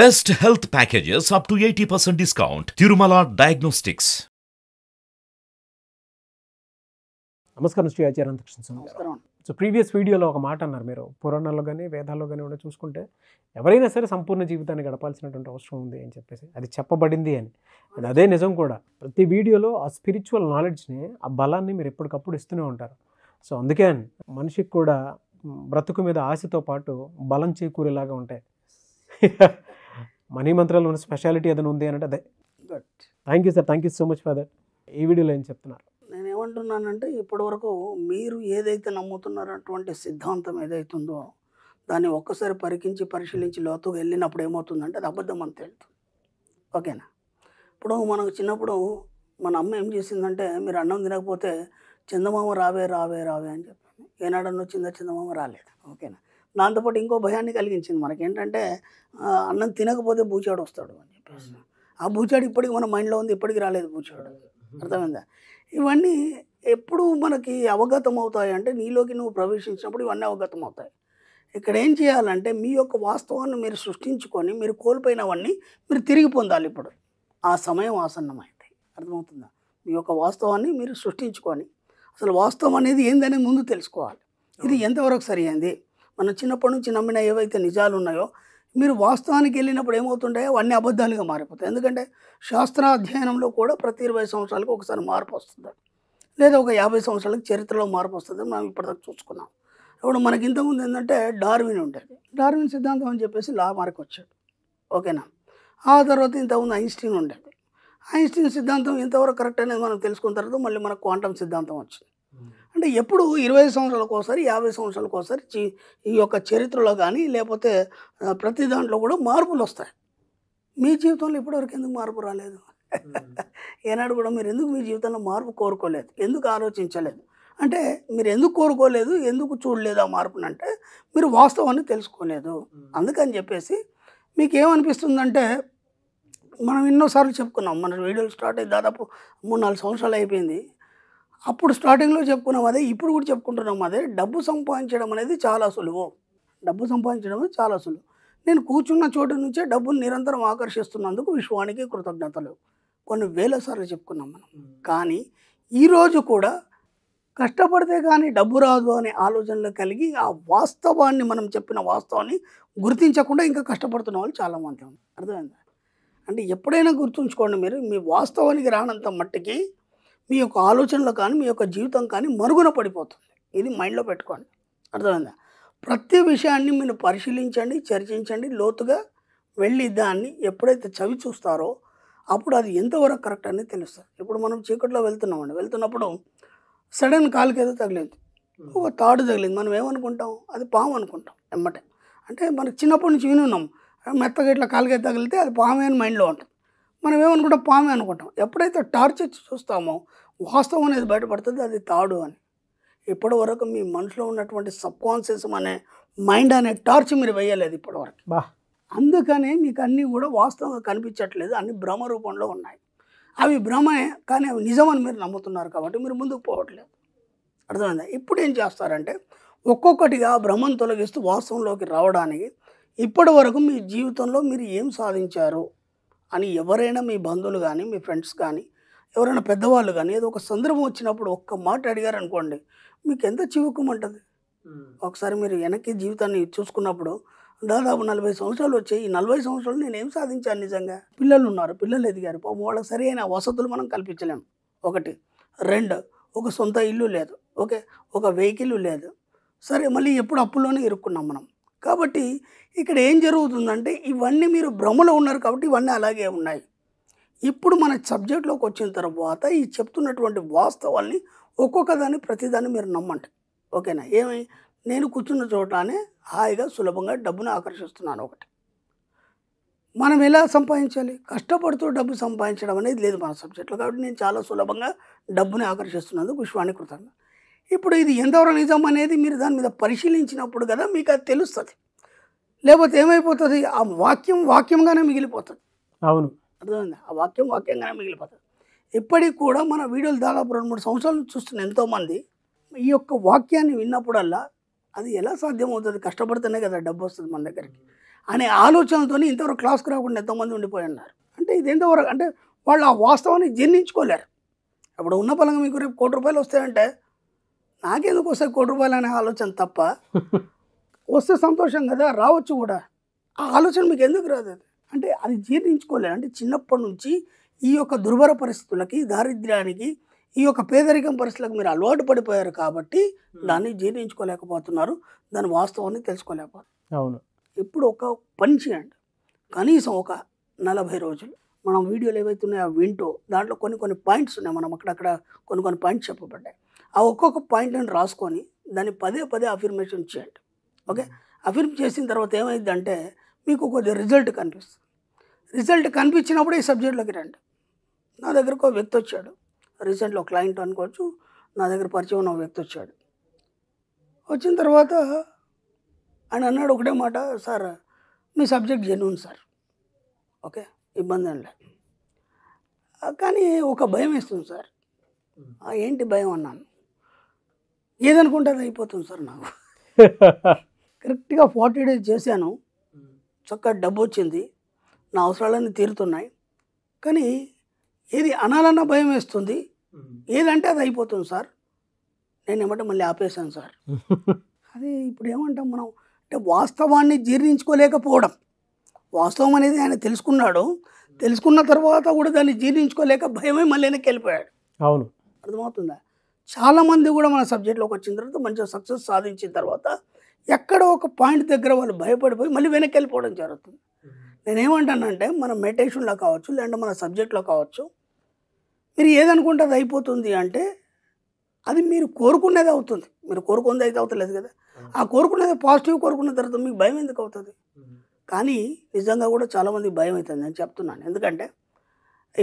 Best health packages up to eighty percent discount Tirumala diagnostics నమస్కారం Shri Acharya Anantakrishna Swami so previous వీడియోలో ఒక మాట అన్నారు మీరు పురాణాల్లో కానీ వేదాల్లో కానీ కూడా చూసుకుంటే ఎవరైనా సరే సంపూర్ణ జీవితాన్ని గడపాల్సినటువంటి అవసరం ఉంది అని చెప్పేసి అది చెప్పబడింది అని అండ్ అదే నిజం కూడా ప్రతి వీడియోలో ఆ స్పిరిచువల్ నాలెడ్జ్ని ఆ బలాన్ని మీరు ఎప్పటికప్పుడు ఇస్తూనే ఉంటారు సో అందుకే మనిషికి కూడా బ్రతుకు మీద ఆశతో పాటు బలం చేకూరేలాగా ఉంటాయి మనీ మంత్రాలు ఉన్న స్పెషాలిటీ ఏదైనా ఉంది అంటే అదే thank you sir thank you so much for that ఈ వీడియోలో ఏం చెప్తున్నారు నేను ఏమంటున్నానంటే ఇప్పటి వరకు మీరు ఏదైతే నమ్ముతున్నారటువంటి అటువంటి సిద్ధాంతం ఏదైతుందో దాన్ని ఒక్కసారి పరికించి పరిశీలించి లోతుగా వెళ్ళినప్పుడు ఏమవుతుందంటే అది అబద్ధం అని ఓకేనా ఇప్పుడు మనకు చిన్నప్పుడు మన అమ్మ ఏం చేసిందంటే మీరు అన్నం తినకపోతే చందమామ రావే రావే రావే అని చెప్పాను ఏనాడన్నో వచ్చిందా చందమామ రాలేదు ఓకేనా దాంతోపాటు ఇంకో భయాన్ని కలిగించింది మనకి ఏంటంటే అన్నం తినకపోతే బూచాడు వస్తాడు అని చెప్పేసి ఆ బూచాడు ఇప్పటికి మన మైండ్లో ఉంది ఇప్పటికి రాలేదు బూచాడు అర్థమైందా ఇవన్నీ ఎప్పుడు మనకి అవగతం అవుతాయి అంటే నీలోకి నువ్వు ప్రవేశించినప్పుడు ఇవన్నీ అవగతం అవుతాయి ఇక్కడ ఏం చేయాలంటే మీ యొక్క వాస్తవాన్ని మీరు సృష్టించుకొని మీరు కోల్పోయినవన్నీ మీరు తిరిగి పొందాలి ఇప్పుడు ఆ సమయం ఆసన్నమైంది అర్థమవుతుందా మీ యొక్క వాస్తవాన్ని మీరు సృష్టించుకొని అసలు వాస్తవం అనేది ఏందనేది ముందు తెలుసుకోవాలి ఇది ఎంతవరకు సరి అయింది మనం చిన్నప్పటి నుంచి నమ్మిన ఏవైతే నిజాలు ఉన్నాయో మీరు వాస్తవానికి వెళ్ళినప్పుడు ఏమవుతుంటాయో అన్ని అబద్ధాలుగా మారిపోతాయి ఎందుకంటే శాస్త్ర అధ్యయనంలో కూడా ప్రతి ఇరవై సంవత్సరాలకు ఒకసారి మార్పు వస్తుంది లేదా ఒక యాభై సంవత్సరాలకు చరిత్రలో మార్పు వస్తుంది మనం ఇప్పటిదాకా చూసుకున్నాం ఇప్పుడు మనకి ఇంతకుముందు ఏంటంటే డార్విన్ ఉండేది డార్విన్ సిద్ధాంతం అని చెప్పేసి లా మార్క్ వచ్చాడు ఓకేనా ఆ తర్వాత ఇంతకుముందు ఐన్స్టీన్ ఉండేది ఐన్స్టీన్ సిద్ధాంతం ఎంతవరకు కరెక్ట్ అనేది మనం తెలుసుకున్న తర్వాత మళ్ళీ మనకు క్వాంటమ్ సిద్ధాంతం వచ్చింది అంటే ఎప్పుడు ఇరవై సంవత్సరాలకు ఒకసారి యాభై సంవత్సరాలకు ఒకసారి ఈ యొక్క చరిత్రలో కానీ లేకపోతే ప్రతి దాంట్లో కూడా మార్పులు వస్తాయి మీ జీవితంలో ఇప్పటివరకు ఎందుకు మార్పు రాలేదు ఏనాడు కూడా మీరు ఎందుకు మీ జీవితంలో మార్పు కోరుకోలేదు ఎందుకు ఆలోచించలేదు అంటే మీరు ఎందుకు కోరుకోలేదు ఎందుకు చూడలేదు ఆ మార్పును అంటే మీరు వాస్తవాన్ని తెలుసుకోలేదు అందుకని చెప్పేసి మీకు ఏమనిపిస్తుందంటే మనం ఎన్నోసార్లు చెప్పుకున్నాం మన వీడియోలు స్టార్ట్ అయ్యి దాదాపు మూడు నాలుగు సంవత్సరాలు అయిపోయింది అప్పుడు స్టార్టింగ్లో చెప్పుకున్నాం అదే ఇప్పుడు కూడా చెప్పుకుంటున్నాం అదే డబ్బు సంపాదించడం అనేది చాలా సులువు డబ్బు సంపాదించడం అనేది చాలా సులువు నేను కూర్చున్న చోటు నుంచే డబ్బును నిరంతరం ఆకర్షిస్తున్నందుకు విశ్వానికి కృతజ్ఞతలు కొన్ని వేల సార్లు చెప్పుకున్నాం మనం కానీ ఈరోజు కూడా కష్టపడితే కానీ డబ్బు రాదు అనే ఆలోచనలు కలిగి ఆ వాస్తవాన్ని మనం చెప్పిన వాస్తవాన్ని గుర్తించకుండా ఇంకా కష్టపడుతున్న వాళ్ళు చాలామంది ఉన్నారు అర్థమైందా అంటే ఎప్పుడైనా గుర్తుంచుకోండి మీరు మీ వాస్తవానికి రానంత మట్టికి మీ యొక్క ఆలోచనలు కానీ మీ యొక్క జీవితం కానీ మరుగున పడిపోతుంది ఇది మైండ్లో పెట్టుకోండి అర్థమైందా ప్రతి విషయాన్ని మీరు పరిశీలించండి చర్చించండి లోతుగా వెళ్ళి దాన్ని ఎప్పుడైతే చవి చూస్తారో అప్పుడు అది ఎంతవరకు కరెక్ట్ అనేది తెలుస్తుంది ఇప్పుడు మనం చీకట్లో వెళ్తున్నామండి వెళ్తున్నప్పుడు సడన్ కాలుకి ఏదో తగిలింది ఒక తాడు తగిలింది మనం ఏమనుకుంటాం అది పాము అనుకుంటాం ఎమ్మటే అంటే మనకు చిన్నప్పటి నుంచి విని ఉన్నాం మెత్తగా ఇట్లా కాలుకి తగిలితే అది పామే అని మైండ్లో ఉంటుంది మనం ఏమనుకుంటాం పామే అనుకుంటాం ఎప్పుడైతే టార్చ్ చూస్తామో వాస్తవం అనేది బయటపడుతుంది అది తాడు అని ఇప్పటివరకు మీ మనసులో ఉన్నటువంటి సబ్కాన్షియస్ అనే మైండ్ అనే టార్చ్ మీరు వేయలేదు ఇప్పటివరకు బా అందుకనే మీకు అన్నీ కూడా వాస్తవంగా కనిపించట్లేదు అన్ని భ్రమ రూపంలో ఉన్నాయి అవి భ్రమే కానీ అవి నిజమని మీరు నమ్ముతున్నారు కాబట్టి మీరు ముందుకు పోవట్లేదు అర్థమైందా ఇప్పుడు ఏం చేస్తారంటే ఒక్కొక్కటిగా భ్రమను తొలగిస్తూ వాస్తవంలోకి రావడానికి ఇప్పటి వరకు మీ జీవితంలో మీరు ఏం సాధించారు అని ఎవరైనా మీ బంధువులు కానీ మీ ఫ్రెండ్స్ కానీ ఎవరైనా పెద్దవాళ్ళు కానీ ఏదో ఒక సందర్భం వచ్చినప్పుడు ఒక్క మాట అడిగారు అనుకోండి మీకు ఎంత చివుకుమంటుంది ఒకసారి మీరు వెనక్కి జీవితాన్ని చూసుకున్నప్పుడు దాదాపు నలభై సంవత్సరాలు వచ్చాయి ఈ నలభై సంవత్సరాలు నేను ఏం సాధించాను నిజంగా పిల్లలు ఉన్నారు పిల్లలు ఎదిగారు పాపం వాళ్ళకి సరైన వసతులు మనం కల్పించలేము ఒకటి రెండు ఒక సొంత ఇల్లు లేదు ఓకే ఒక వెహికల్ లేదు సరే మళ్ళీ ఎప్పుడు అప్పుల్లోనే ఇరుక్కున్నాం మనం కాబట్టి ఇక్కడ ఏం జరుగుతుందంటే ఇవన్నీ మీరు భ్రమలో ఉన్నారు కాబట్టి ఇవన్నీ అలాగే ఉన్నాయి ఇప్పుడు మన సబ్జెక్ట్లోకి వచ్చిన తర్వాత ఈ చెప్తున్నటువంటి వాస్తవాల్ని ఒక్కొక్క దాన్ని ప్రతిదాన్ని మీరు నమ్మండి ఓకేనా ఏమి నేను కూర్చున్న చోటనే హాయిగా సులభంగా డబ్బును ఆకర్షిస్తున్నాను ఒకటి మనం ఎలా సంపాదించాలి కష్టపడుతూ డబ్బు సంపాదించడం అనేది లేదు మన సబ్జెక్టులో కాబట్టి నేను చాలా సులభంగా డబ్బుని ఆకర్షిస్తున్నందుకు విశ్వానికి కృతజ్ఞత ఇప్పుడు ఇది ఎంతవరకు నిజం అనేది మీరు దాని మీద పరిశీలించినప్పుడు కదా మీకు అది తెలుస్తుంది లేకపోతే ఏమైపోతుంది ఆ వాక్యం వాక్యంగానే మిగిలిపోతుంది అవును అర్థమైంది ఆ వాక్యం వాక్యంగానే మిగిలిపోతుంది ఇప్పటికి కూడా మన వీడియోలు దాదాపు రెండు మూడు సంవత్సరాలు చూస్తున్న ఎంతోమంది ఈ యొక్క వాక్యాన్ని విన్నప్పుడల్లా అది ఎలా సాధ్యమవుతుంది కష్టపడితేనే కదా డబ్బు వస్తుంది మన దగ్గరికి అనే ఆలోచనతో ఇంతవరకు క్లాస్కి రాకుండా ఎంతోమంది ఉండిపోయి ఉన్నారు అంటే ఇది ఎంతవరకు అంటే వాళ్ళు ఆ వాస్తవాన్ని జీర్ణించుకోలేరు అప్పుడు ఉన్న పలంగా మీకు రేపు కోటి రూపాయలు వస్తాయంటే నాకెందుకు వస్తే కోటి రూపాయలు అనే ఆలోచన తప్ప వస్తే సంతోషం కదా రావచ్చు కూడా ఆ ఆలోచన మీకు ఎందుకు రాదు అంటే అది జీర్ణించుకోలేదు అంటే చిన్నప్పటి నుంచి ఈ యొక్క దుర్భర పరిస్థితులకి దారిద్ర్యానికి ఈ యొక్క పేదరికం పరిస్థితులకు మీరు అలవాటు పడిపోయారు కాబట్టి hmm. దాన్ని జీర్ణించుకోలేకపోతున్నారు దాని వాస్తవాన్ని తెలుసుకోలేకపోతున్నారు అవును ఇప్పుడు ఒక పని చేయండి కనీసం ఒక నలభై రోజులు మనం వీడియోలు ఏవైతే ఉన్నాయో వింటూ దాంట్లో కొన్ని కొన్ని పాయింట్స్ ఉన్నాయి మనం అక్కడక్కడ కొన్ని కొన్ని పాయింట్స్ చెప్పబడ్డాయి ఆ ఒక్కొక్క పాయింట్లను రాసుకొని దాన్ని పదే పదే అఫిర్మేషన్ చేయండి ఓకే అఫిర్మ్ చేసిన తర్వాత ఏమైంది అంటే మీకు కొద్దిగా రిజల్ట్ కనిపిస్తుంది రిజల్ట్ కనిపించినప్పుడు ఈ సబ్జెక్ట్లోకి రండి నా దగ్గరకు ఒక వ్యక్తి వచ్చాడు రీసెంట్లో క్లయింట్ అనుకోవచ్చు నా దగ్గర పరిచయం ఉన్న వ్యక్తి వచ్చాడు వచ్చిన తర్వాత ఆయన అన్నాడు ఒకటే మాట సార్ మీ సబ్జెక్ట్ జెన్యున్ సార్ ఓకే ఇబ్బంది ఏం లేదు కానీ ఒక భయం వేస్తుంది సార్ ఏంటి భయం అన్నాను ఏదనుకుంటే అది అయిపోతుంది సార్ నాకు కరెక్ట్గా ఫార్టీ డేస్ చేశాను చక్కగా డబ్బు వచ్చింది నా అవసరాలన్నీ తీరుతున్నాయి కానీ ఏది అనాలన్నా భయం వేస్తుంది ఏదంటే అది అయిపోతుంది సార్ నేను ఏమంటే మళ్ళీ ఆపేశాను సార్ అది ఇప్పుడు ఏమంటాం మనం అంటే వాస్తవాన్ని జీర్ణించుకోలేకపోవడం వాస్తవం అనేది ఆయన తెలుసుకున్నాడు తెలుసుకున్న తర్వాత కూడా దాన్ని జీర్ణించుకోలేక భయమే మళ్ళీ వెళ్ళిపోయాడు అవును అర్థమవుతుందా చాలామంది కూడా మన సబ్జెక్టులోకి వచ్చిన తర్వాత మంచిగా సక్సెస్ సాధించిన తర్వాత ఎక్కడో ఒక పాయింట్ దగ్గర వాళ్ళు భయపడిపోయి మళ్ళీ వెనక్కి వెళ్ళిపోవడం జరుగుతుంది నేనేమంటానంటే మన మెడిటేషన్లో కావచ్చు లేదంటే మన సబ్జెక్ట్లో కావచ్చు మీరు ఏదనుకుంటే అది అయిపోతుంది అంటే అది మీరు కోరుకునేది అవుతుంది మీరు కోరుకునేది అయితే అవుతలేదు కదా ఆ కోరుకునేది పాజిటివ్ కోరుకున్న తర్వాత మీకు భయం ఎందుకు అవుతుంది కానీ నిజంగా కూడా చాలామందికి భయం అవుతుంది నేను చెప్తున్నాను ఎందుకంటే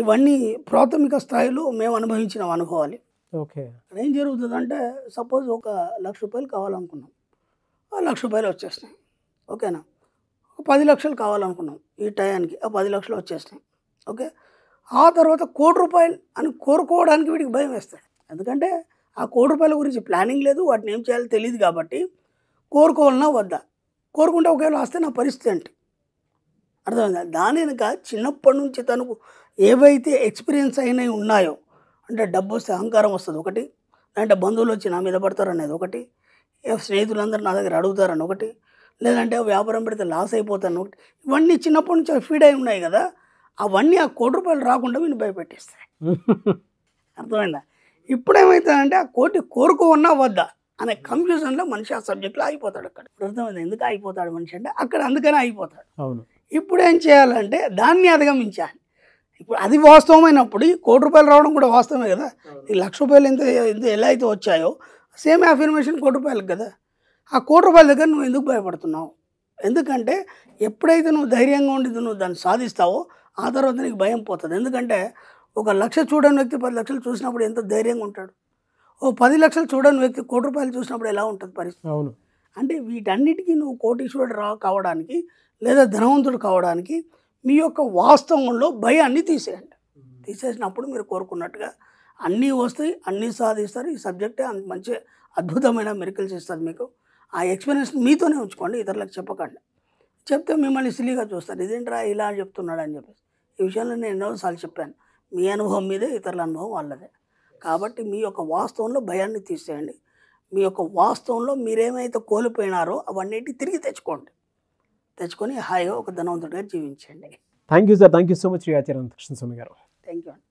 ఇవన్నీ ప్రాథమిక స్థాయిలో మేము అనుభవించిన అనుభవాలు ఓకే ఏం జరుగుతుంది అంటే సపోజ్ ఒక లక్ష రూపాయలు కావాలనుకున్నాం ఆ లక్ష రూపాయలు వచ్చేస్తాయి ఓకేనా ఒక పది లక్షలు కావాలనుకున్నాం ఈ టయానికి ఆ పది లక్షలు వచ్చేస్తాయి ఓకే ఆ తర్వాత కోటి రూపాయలు అని కోరుకోవడానికి వీడికి భయం వేస్తాడు ఎందుకంటే ఆ కోటి రూపాయల గురించి ప్లానింగ్ లేదు వాటిని ఏం చేయాలో తెలియదు కాబట్టి కోరుకోవాలన్నా వద్దా కోరుకుంటే ఒకవేళ వస్తే నా పరిస్థితి ఏంటి అర్థమైందా దాని వెనుక చిన్నప్పటి నుంచి తనకు ఏవైతే ఎక్స్పీరియన్స్ అయినవి ఉన్నాయో అంటే డబ్బు వస్తే అహంకారం వస్తుంది ఒకటి లేదంటే బంధువులు వచ్చి నా మీద పడతారు అనేది ఒకటి స్నేహితులందరూ నా దగ్గర అడుగుతారని ఒకటి లేదంటే వ్యాపారం పెడితే లాస్ అయిపోతాను ఒకటి ఇవన్నీ చిన్నప్పటి నుంచి ఫీడ్ అయి ఉన్నాయి కదా అవన్నీ ఆ కోటి రూపాయలు రాకుండా నేను భయపెట్టేస్తాయి అర్థమైందా ఇప్పుడేమవుతుందంటే ఆ కోటి కోరుకోవన్నా వద్దా అనే కన్ఫ్యూజన్లో మనిషి ఆ సబ్జెక్ట్లో అయిపోతాడు అక్కడ అర్థమైంది ఎందుకు అయిపోతాడు మనిషి అంటే అక్కడ అందుకనే అయిపోతాడు ఇప్పుడు ఏం చేయాలంటే దాన్ని అధిగమించాలి ఇప్పుడు అది వాస్తవమైనప్పుడు ఈ కోటి రూపాయలు రావడం కూడా వాస్తవమే కదా ఈ లక్ష రూపాయలు ఎంత ఎంత ఎలా అయితే వచ్చాయో సేమ్ అఫర్మేషన్ కోటి రూపాయలకు కదా ఆ కోటి రూపాయల దగ్గర నువ్వు ఎందుకు భయపడుతున్నావు ఎందుకంటే ఎప్పుడైతే నువ్వు ధైర్యంగా ఉండి నువ్వు దాన్ని సాధిస్తావో ఆ తర్వాత నీకు భయం పోతుంది ఎందుకంటే ఒక లక్ష చూడని వ్యక్తి పది లక్షలు చూసినప్పుడు ఎంత ధైర్యంగా ఉంటాడు ఓ పది లక్షలు చూడని వ్యక్తి కోటి రూపాయలు చూసినప్పుడు ఎలా ఉంటుంది పరిస్థితి అవును అంటే వీటన్నిటికీ నువ్వు కోటీశ్వరుడు రా కావడానికి లేదా ధనవంతుడు కావడానికి మీ యొక్క వాస్తవంలో భయాన్ని తీసేయండి తీసేసినప్పుడు మీరు కోరుకున్నట్టుగా అన్నీ వస్తాయి అన్నీ సాధిస్తారు ఈ సబ్జెక్టే అంత మంచి అద్భుతమైన మెరికల్స్ ఇస్తుంది మీకు ఆ ఎక్స్పీరియన్స్ మీతోనే ఉంచుకోండి ఇతరులకు చెప్పకండి చెప్తే మిమ్మల్ని సిలీగా చూస్తారు ఇదేంట్రా ఇలా చెప్తున్నాడు అని చెప్పేసి ఈ విషయంలో నేను ఎన్నోసార్లు చెప్పాను మీ అనుభవం మీదే ఇతరుల అనుభవం వాళ్ళదే కాబట్టి మీ యొక్క వాస్తవంలో భయాన్ని తీసేయండి మీ యొక్క వాస్తవంలో మీరేమైతే కోల్పోయినారో అవన్నిటి తిరిగి తెచ్చుకోండి తెచ్చుకొని హాయిగా ఒక ధనవంతుడిగా జీవించండి thank you sir thank you so much Acharya Krishna Swami గారు థ్యాంక్ యూ